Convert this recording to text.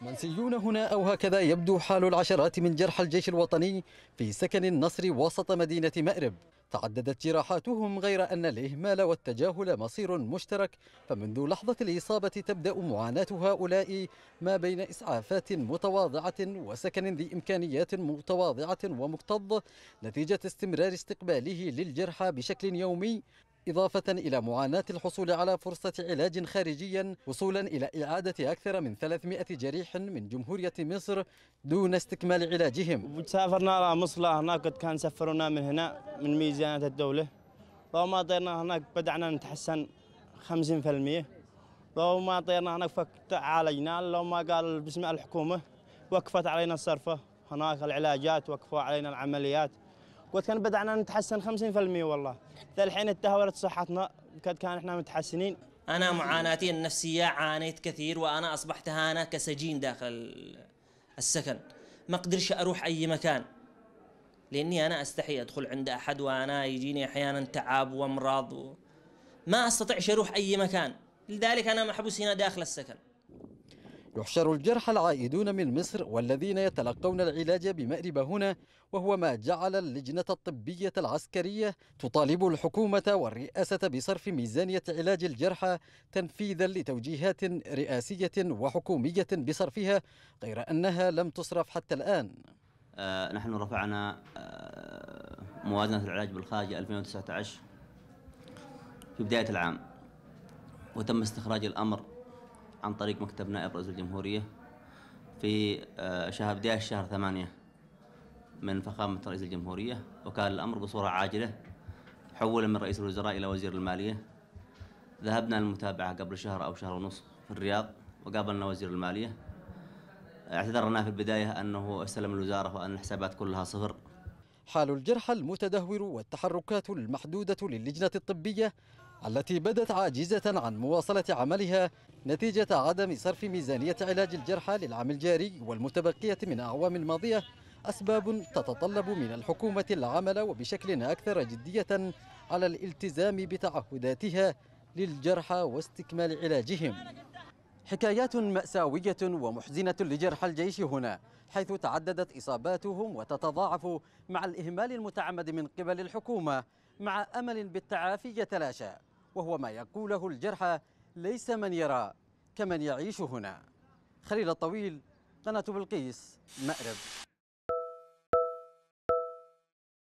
منسيون هنا أو هكذا يبدو حال العشرات من جرحى الجيش الوطني في سكن النصر وسط مدينة مأرب تعددت جراحاتهم غير أن الإهمال والتجاهل مصير مشترك فمنذ لحظة الإصابة تبدأ معاناة هؤلاء ما بين إسعافات متواضعة وسكن ذي إمكانيات متواضعة ومكتظ نتيجة استمرار استقباله للجرحى بشكل يومي إضافة إلى معاناة الحصول على فرصة علاج خارجيا وصولا إلى إعادة أكثر من 300 جريح من جمهورية مصر دون استكمال علاجهم سافرنا مصر هناك كان سفرونا من هنا من ميزانة الدولة لو ما طيرنا هناك بدعنا نتحسن 50% لو ما طيرنا هناك فعالجنا لو ما قال باسم الحكومة وقفت علينا الصرفة هناك العلاجات وقفوا علينا العمليات قلت كان بدأنا نتحسن 50% والله الحين تدهورت صحتنا قد كان احنا متحسنين أنا معاناتي النفسية عانيت كثير وأنا أصبحت هانا كسجين داخل السكن ما أقدرش أروح أي مكان لأني أنا أستحي أدخل عند أحد وأنا يجيني أحيانا تعب وأمراض و... ما أستطيعش أروح أي مكان لذلك أنا محبوس هنا داخل السكن يحشر الجرحى العائدون من مصر والذين يتلقون العلاج بمأرب هنا وهو ما جعل اللجنة الطبية العسكرية تطالب الحكومة والرئاسة بصرف ميزانية علاج الجرحى تنفيذا لتوجيهات رئاسية وحكومية بصرفها غير أنها لم تصرف حتى الآن آه نحن رفعنا آه موازنة العلاج بالخارج 2019 في بداية العام وتم استخراج الأمر عن طريق مكتب نائب رئيس الجمهورية في آه، شهر بداية شهر ثمانية من فخامة رئيس الجمهورية وكان الأمر بصورة عاجلة حول من رئيس الوزراء إلى وزير المالية ذهبنا للمتابعة قبل شهر أو شهر ونصف في الرياض وقابلنا وزير المالية اعتذرنا في البداية أنه استلم الوزارة وأن الحسابات كلها صفر حال الجرحى المتدهور والتحركات المحدودة للجنة الطبية التي بدت عاجزة عن مواصلة عملها نتيجة عدم صرف ميزانية علاج الجرحى للعام الجاري والمتبقية من أعوام ماضية أسباب تتطلب من الحكومة العمل وبشكل أكثر جدية على الالتزام بتعهداتها للجرحى واستكمال علاجهم حكايات مأساوية ومحزنة لجرحى الجيش هنا حيث تعددت إصاباتهم وتتضاعف مع الإهمال المتعمد من قبل الحكومة مع أمل بالتعافي يتلاشى وهو ما يقوله الجرحى ليس من يرى كمن يعيش هنا خليل الطويل قناة بلقيس مأرب